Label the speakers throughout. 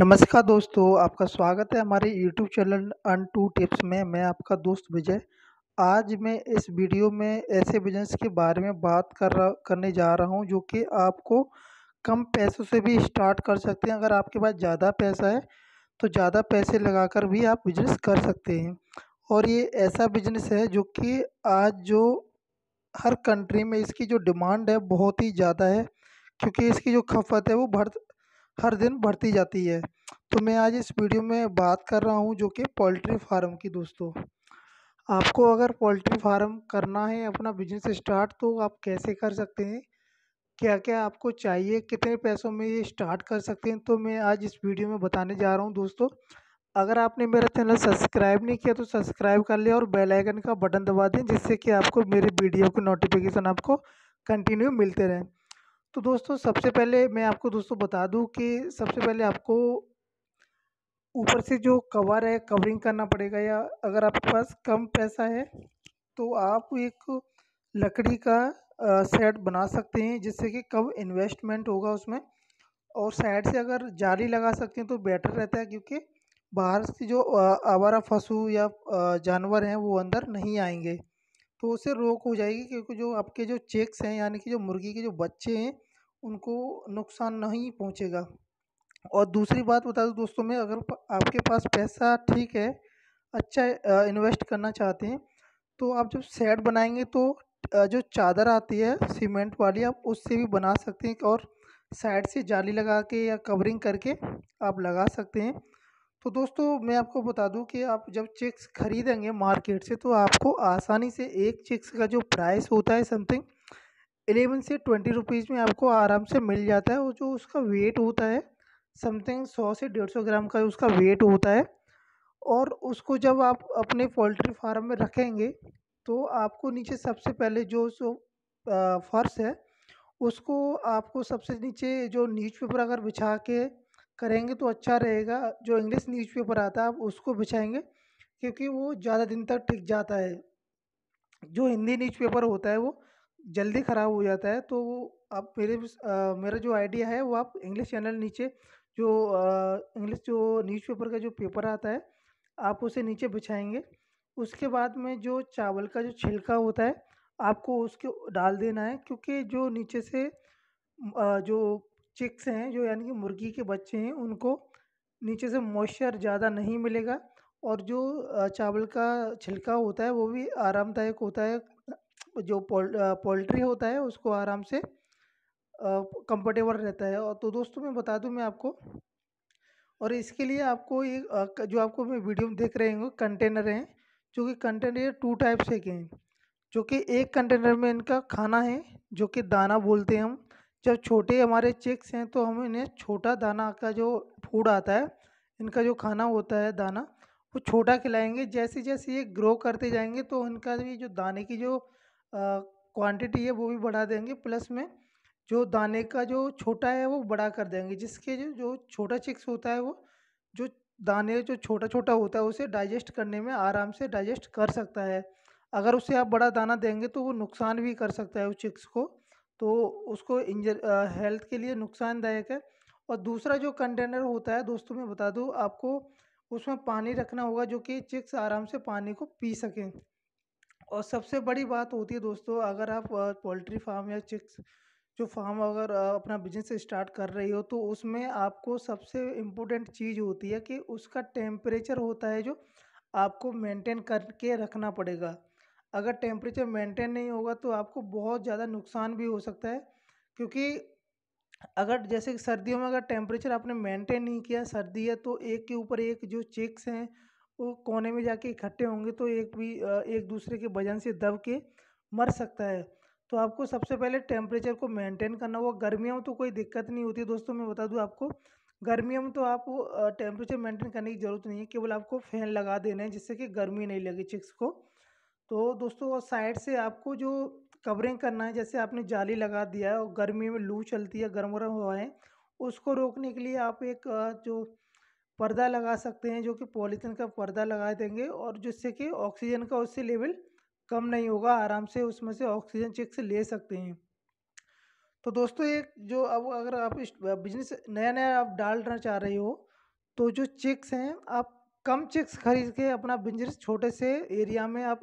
Speaker 1: नमस्कार दोस्तों आपका स्वागत है हमारे YouTube चैनल अन टू टिप्स में मैं आपका दोस्त विजय आज मैं इस वीडियो में ऐसे बिजनेस के बारे में बात कर रहा करने जा रहा हूं जो कि आपको कम पैसों से भी स्टार्ट कर सकते हैं अगर आपके पास ज़्यादा पैसा है तो ज़्यादा पैसे लगाकर भी आप बिजनेस कर सकते हैं और ये ऐसा बिजनेस है जो कि आज जो हर कंट्री में इसकी जो डिमांड है बहुत ही ज़्यादा है क्योंकि इसकी जो खपत है वो बढ़ हर दिन बढ़ती जाती है तो मैं आज इस वीडियो में बात कर रहा हूँ जो कि पोल्ट्री फार्म की दोस्तों आपको अगर पोल्ट्री फार्म करना है अपना बिजनेस स्टार्ट तो आप कैसे कर सकते हैं क्या क्या आपको चाहिए कितने पैसों में ये स्टार्ट कर सकते हैं तो मैं आज इस वीडियो में बताने जा रहा हूँ दोस्तों अगर आपने मेरा चैनल सब्सक्राइब नहीं किया तो सब्सक्राइब कर लिया और बेल आइकन का बटन दबा दें जिससे कि आपको मेरे वीडियो की नोटिफिकेशन आपको कंटिन्यू मिलते रहें तो दोस्तों सबसे पहले मैं आपको दोस्तों बता दूं कि सबसे पहले आपको ऊपर से जो कवर है कवरिंग करना पड़ेगा या अगर आपके पास कम पैसा है तो आप एक लकड़ी का सेट बना सकते हैं जिससे कि कम इन्वेस्टमेंट होगा उसमें और साइड से अगर जाली लगा सकते हैं तो बेटर रहता है क्योंकि बाहर से जो आवारा पशु या जानवर हैं वो अंदर नहीं आएंगे तो उसे रोक हो जाएगी क्योंकि जो आपके जो चेक्स हैं यानी कि जो मुर्गी के जो बच्चे हैं उनको नुकसान नहीं पहुँचेगा और दूसरी बात बता दूँ दोस्तों मैं अगर आपके पास पैसा ठीक है अच्छा इन्वेस्ट करना चाहते हैं तो आप जब सेट बनाएंगे तो जो चादर आती है सीमेंट वाली आप उससे भी बना सकते हैं और साइड से जाली लगा के या कवरिंग करके आप लगा सकते हैं तो दोस्तों मैं आपको बता दूं कि आप जब चिक्स खरीदेंगे मार्केट से तो आपको आसानी से एक चिक्स का जो प्राइस होता है समथिंग एलेवन से ट्वेंटी रुपीज़ में आपको आराम से मिल जाता है और जो उसका वेट होता है समथिंग सौ से डेढ़ सौ ग्राम का उसका वेट होता है और उसको जब आप अपने पोल्ट्री फार्म में रखेंगे तो आपको नीचे सबसे पहले जो सो फर्श है उसको आपको सबसे नीचे जो न्यूज़पेपर अगर बिछा के करेंगे तो अच्छा रहेगा जो इंग्लिश न्यूज़पेपर आता है आप उसको बिछाएंगे क्योंकि वो ज़्यादा दिन तक टिक जाता है जो हिंदी न्यूज़पेपर होता है वो जल्दी ख़राब हो जाता है तो आप मेरे मेरा जो आइडिया है वो आप इंग्लिश चैनल नीचे जो इंग्लिश जो न्यूज़पेपर का जो पेपर आता है आप उसे नीचे बिछाएंगे उसके बाद में जो चावल का जो छिलका होता है आपको उसके डाल देना है क्योंकि जो नीचे से जो चिक्स हैं जो यानी कि मुर्गी के बच्चे हैं उनको नीचे से मॉइस्चर ज़्यादा नहीं मिलेगा और जो चावल का छिलका होता है वो भी आरामदायक होता है जो पोल पोल्ट्री होता है उसको आराम से कंफर्टेबल रहता है और तो दोस्तों मैं बता दूं मैं आपको और इसके लिए आपको ये जो आपको मैं वीडियो में देख रहे होंगे कंटेनर हैं जो कि कंटेनर टू टाइप्स है के हैं जो कि एक कंटेनर में इनका खाना है जो कि दाना बोलते हैं हम जब छोटे हमारे चिक्स हैं तो हम इन्हें छोटा दाना का जो फूड आता है इनका जो खाना होता है दाना वो छोटा खिलाएंगे जैसे जैसे ये ग्रो करते जाएंगे तो इनका भी जो दाने की जो क्वांटिटी है वो भी बढ़ा देंगे प्लस में जो दाने का जो छोटा है वो बड़ा कर देंगे जिसके जो जो छोटा चिक्स होता है वो जो दाने जो छोटा छोटा होता है उसे डाइजेस्ट करने में आराम से डाइजेस्ट कर सकता है अगर उसे आप बड़ा दाना देंगे तो वो नुकसान भी कर सकता है उस चिक्स को तो उसको इंजर हेल्थ के लिए नुकसानदायक है और दूसरा जो कंटेनर होता है दोस्तों मैं बता दूँ आपको उसमें पानी रखना होगा जो कि चिक्स आराम से पानी को पी सकें और सबसे बड़ी बात होती है दोस्तों अगर आप पोल्ट्री फार्म या चिक्स जो फार्म अगर अपना बिजनेस स्टार्ट कर रही हो तो उसमें आपको सबसे इम्पोर्टेंट चीज़ होती है कि उसका टेम्परेचर होता है जो आपको मेंटेन करके रखना पड़ेगा अगर टेम्परेचर मेंटेन नहीं होगा तो आपको बहुत ज़्यादा नुकसान भी हो सकता है क्योंकि अगर जैसे सर्दियों में अगर टेम्परेचर आपने मेंटेन नहीं किया सर्दी है तो एक के ऊपर एक जो चिक्स हैं वो कोने में जाके इकट्ठे होंगे तो एक भी एक दूसरे के वजन से दब के मर सकता है तो आपको सबसे पहले टेम्परेचर को मेंटेन करना होगा गर्मियों में तो कोई दिक्कत नहीं होती दोस्तों मैं बता दूँ आपको गर्मियों में तो आप टेम्परेचर मेंटेन करने की ज़रूरत नहीं है केवल आपको फ़ैन लगा देना है जिससे कि गर्मी नहीं लगे चिक्स को तो दोस्तों साइड से आपको जो कवरिंग करना है जैसे आपने जाली लगा दिया है और गर्मी में लू चलती है गर्म गर्म है उसको रोकने के लिए आप एक जो पर्दा लगा सकते हैं जो कि पॉलीथीन का पर्दा लगा देंगे और जिससे कि ऑक्सीजन का उससे लेवल कम नहीं होगा आराम से उसमें से ऑक्सीजन चेक से ले सकते हैं तो दोस्तों एक जो अब अगर आप इस बिजनेस नया नया आप डालना चाह रहे हो तो जो चेक्स हैं आप कम चेक्स खरीद के अपना बिजनेस छोटे से एरिया में आप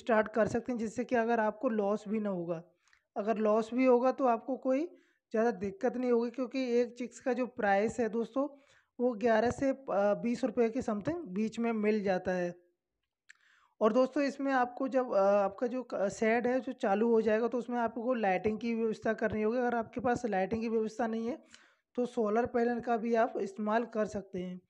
Speaker 1: स्टार्ट कर सकते हैं जिससे कि अगर आपको लॉस भी ना होगा अगर लॉस भी होगा तो आपको कोई ज़्यादा दिक्कत नहीं होगी क्योंकि एक चिक्स का जो प्राइस है दोस्तों वो ग्यारह से बीस रुपये के समथिंग बीच में मिल जाता है और दोस्तों इसमें आपको जब आपका जो सेट है जो चालू हो जाएगा तो उसमें आपको लाइटिंग की व्यवस्था करनी होगी अगर आपके पास लाइटिंग की व्यवस्था नहीं है तो सोलर पैनल का भी आप इस्तेमाल कर सकते हैं